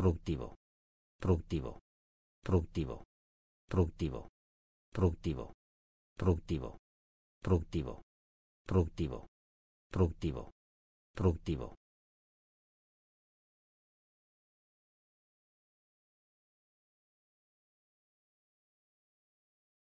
productivo, productivo, productivo, productivo, productivo, productivo, productivo, productivo, productivo, productivo